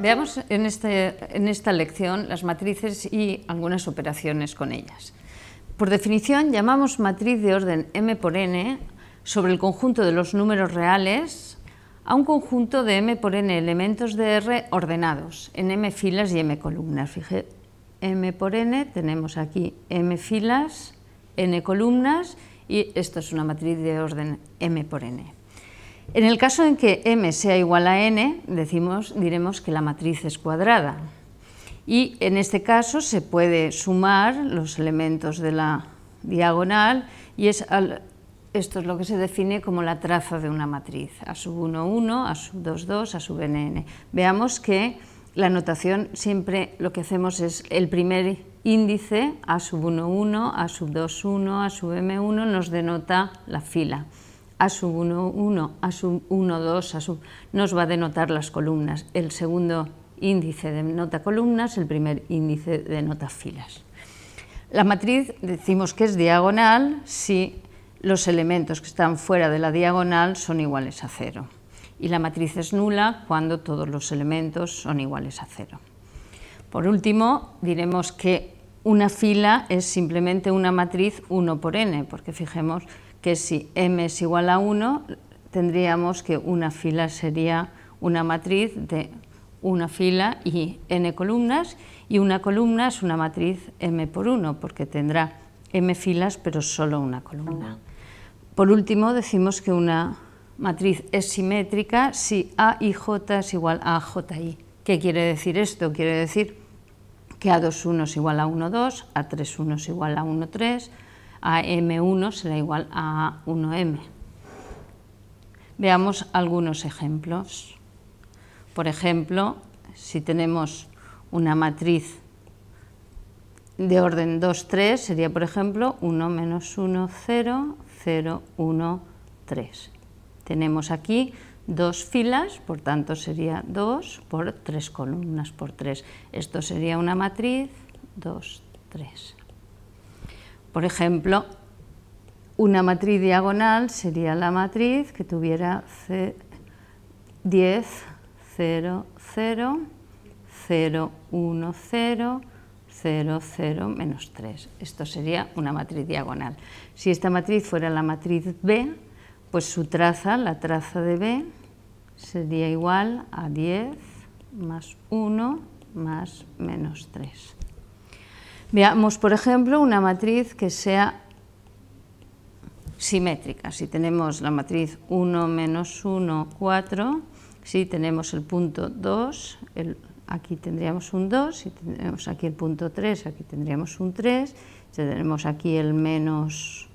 Veamos en, este, en esta lección las matrices y algunas operaciones con ellas. Por definición, llamamos matriz de orden m por n sobre el conjunto de los números reales a un conjunto de m por n elementos de R ordenados en m filas y m columnas. Fije, m por n, tenemos aquí m filas, n columnas y esto es una matriz de orden m por n. En el caso en que m sea igual a n, decimos, diremos que la matriz es cuadrada. Y en este caso se puede sumar los elementos de la diagonal y esto es lo que se define como la traza de una matriz, a sub 1, a sub 2, a sub n, n. Veamos que la notación siempre lo que hacemos es el primer índice, a sub 1, 1, a sub 2, 1, a sub m1, nos denota la fila a sub 1, 1, a sub 1, 2, a sub... nos va a denotar las columnas. El segundo índice denota columnas, el primer índice denota filas. La matriz decimos que es diagonal si los elementos que están fuera de la diagonal son iguales a cero. Y la matriz es nula cuando todos los elementos son iguales a cero. Por último, diremos que una fila es simplemente una matriz 1 por n, porque fijemos que si m es igual a 1, tendríamos que una fila sería una matriz de una fila y n columnas, y una columna es una matriz m por 1, porque tendrá m filas pero solo una columna. Por último, decimos que una matriz es simétrica si A y es igual a JI. ¿Qué quiere decir esto? Quiere decir que A21 es igual a 1,2, A31 es igual a 1,3, am 1 será igual a a 1M. Veamos algunos ejemplos. Por ejemplo, si tenemos una matriz de orden 2, 3, sería por ejemplo 1 menos 1, 0, 0, 1, 3. Tenemos aquí dos filas, por tanto sería 2 por 3 columnas por 3. Esto sería una matriz 2, 3. Por ejemplo, una matriz diagonal sería la matriz que tuviera 10, 0, 0, 0, 1, 0, 0, 0, menos 3. Esto sería una matriz diagonal. Si esta matriz fuera la matriz B, pues su traza, la traza de B, sería igual a 10 más 1 más menos 3. Veamos, por ejemplo, una matriz que sea simétrica. Si tenemos la matriz 1, menos 1, 4, si tenemos el punto 2, aquí tendríamos un 2, si tenemos aquí el punto 3, aquí tendríamos un 3, si tenemos aquí el menos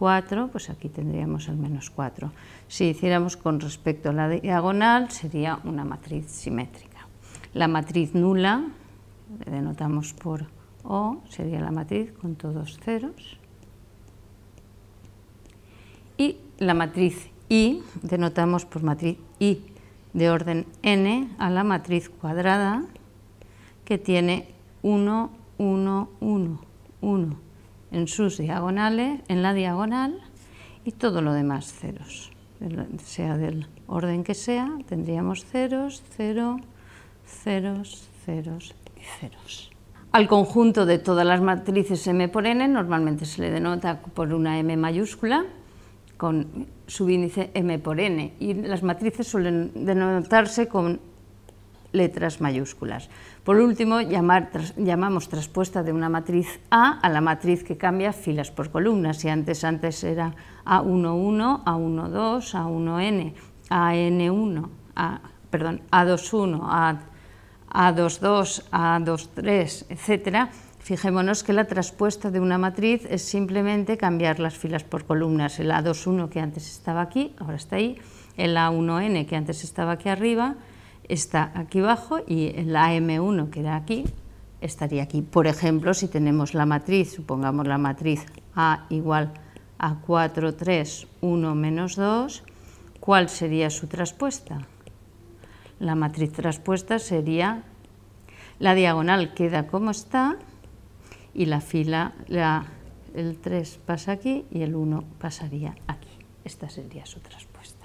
4, pues aquí tendríamos el menos 4. Si hiciéramos con respecto a la diagonal, sería una matriz simétrica. La matriz nula, le denotamos por o sería la matriz con todos ceros. Y la matriz I denotamos por matriz I de orden n a la matriz cuadrada que tiene 1, 1, 1, 1 en sus diagonales, en la diagonal y todo lo demás ceros. Sea del orden que sea, tendríamos ceros, cero, ceros, ceros y ceros. Al conjunto de todas las matrices M por N normalmente se le denota por una M mayúscula con subíndice M por N y las matrices suelen denotarse con letras mayúsculas. Por último, llamamos traspuesta de una matriz A a la matriz que cambia filas por columnas. Si antes, antes era A11, A12, A1N, AN1, A, perdón, A21, a a22, A23, etcétera, fijémonos que la traspuesta de una matriz es simplemente cambiar las filas por columnas. El A21 que antes estaba aquí, ahora está ahí, el A1N que antes estaba aquí arriba, está aquí abajo y el AM1 que era aquí, estaría aquí. Por ejemplo, si tenemos la matriz, supongamos la matriz A igual a 4, 3, 1 menos 2, ¿cuál sería su traspuesta? La matriz traspuesta sería la diagonal queda como está y la fila, el 3 pasa aquí y el 1 pasaría aquí. Esta sería su traspuesta.